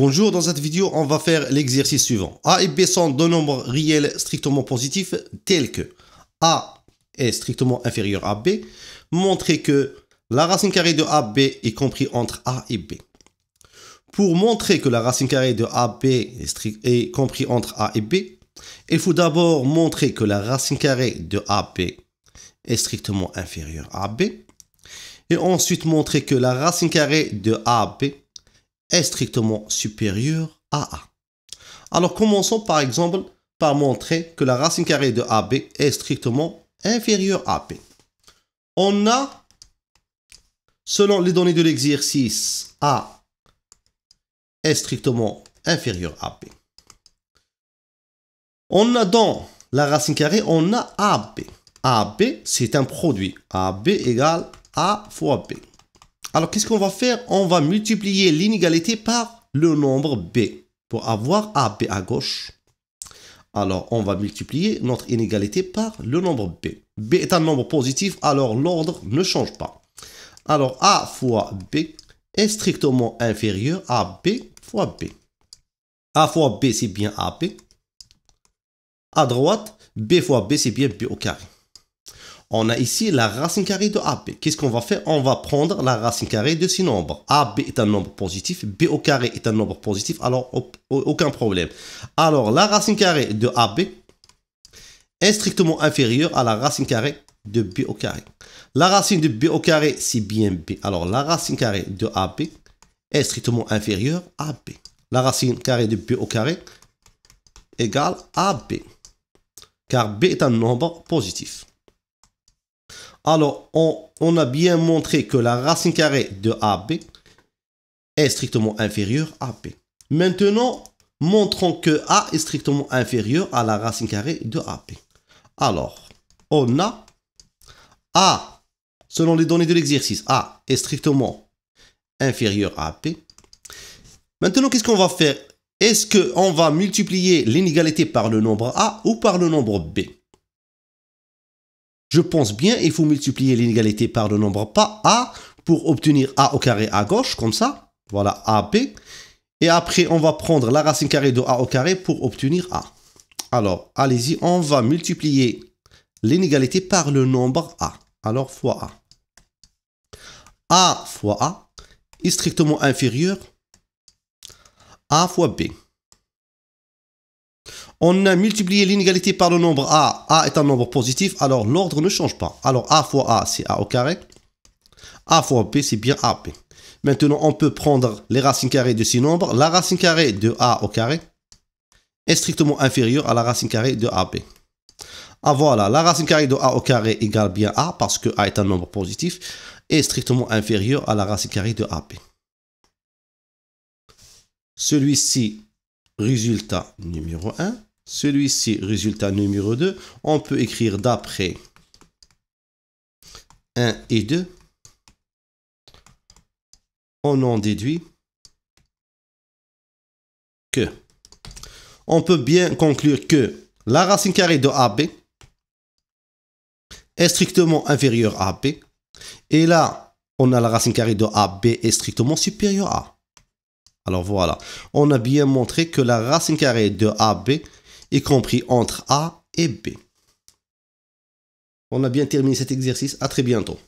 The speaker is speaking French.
Bonjour, dans cette vidéo, on va faire l'exercice suivant. A et B sont deux nombres réels strictement positifs tels que A est strictement inférieur à B. Montrer que la racine carrée de AB est compris entre A et B. Pour montrer que la racine carrée de AB est, est comprise entre A et B, il faut d'abord montrer que la racine carrée de AB est strictement inférieure à B. Et ensuite montrer que la racine carrée de AB est strictement supérieur à A. Alors commençons par exemple par montrer que la racine carrée de AB est strictement inférieure à B. On a, selon les données de l'exercice, A est strictement inférieur à B. On a dans la racine carrée, on a AB. AB, c'est un produit. AB égale A fois B. Alors qu'est-ce qu'on va faire On va multiplier l'inégalité par le nombre B pour avoir AB à gauche. Alors on va multiplier notre inégalité par le nombre B. B est un nombre positif, alors l'ordre ne change pas. Alors A fois B est strictement inférieur à B fois B. A fois B c'est bien AB. À droite, B fois B c'est bien B au carré. On a ici la racine carrée de AB. Qu'est-ce qu'on va faire On va prendre la racine carrée de ces nombres. AB est un nombre positif, B au carré est un nombre positif, alors aucun problème. Alors, la racine carrée de AB est strictement inférieure à la racine carrée de B au carré. La racine de B au carré, c'est bien B. Alors, la racine carrée de AB est strictement inférieure à B. La racine carrée de B au carré égale B. car B est un nombre positif. Alors, on, a bien montré que la racine carrée de AB est strictement inférieure à B. Maintenant, montrons que A est strictement inférieur à la racine carrée de AB. Alors, on a A, selon les données de l'exercice, A est strictement inférieur à B. Maintenant, qu'est-ce qu'on va faire Est-ce qu'on va multiplier l'inégalité par le nombre A ou par le nombre B je pense bien, il faut multiplier l'inégalité par le nombre pas A pour obtenir A au carré à gauche, comme ça. Voilà, AB. Et après, on va prendre la racine carrée de A au carré pour obtenir A. Alors, allez-y, on va multiplier l'inégalité par le nombre A. Alors, fois A. A fois A est strictement inférieur à A fois B on a multiplié l'inégalité par le nombre A. A est un nombre positif, alors l'ordre ne change pas. Alors A fois A, c'est A au carré. A fois B, c'est bien AB. Maintenant, on peut prendre les racines carrées de ces nombres. La racine carrée de A au carré est strictement inférieure à la racine carrée de AB. Ah voilà, la racine carrée de A au carré égale bien A parce que A est un nombre positif est strictement inférieure à la racine carrée de AB. Celui-ci, résultat numéro 1. Celui-ci, résultat numéro 2, on peut écrire d'après 1 et 2. On en déduit que. On peut bien conclure que la racine carrée de AB est strictement inférieure à B. Et là, on a la racine carrée de AB est strictement supérieure à. Alors voilà, on a bien montré que la racine carrée de AB y compris entre A et B. On a bien terminé cet exercice. À très bientôt.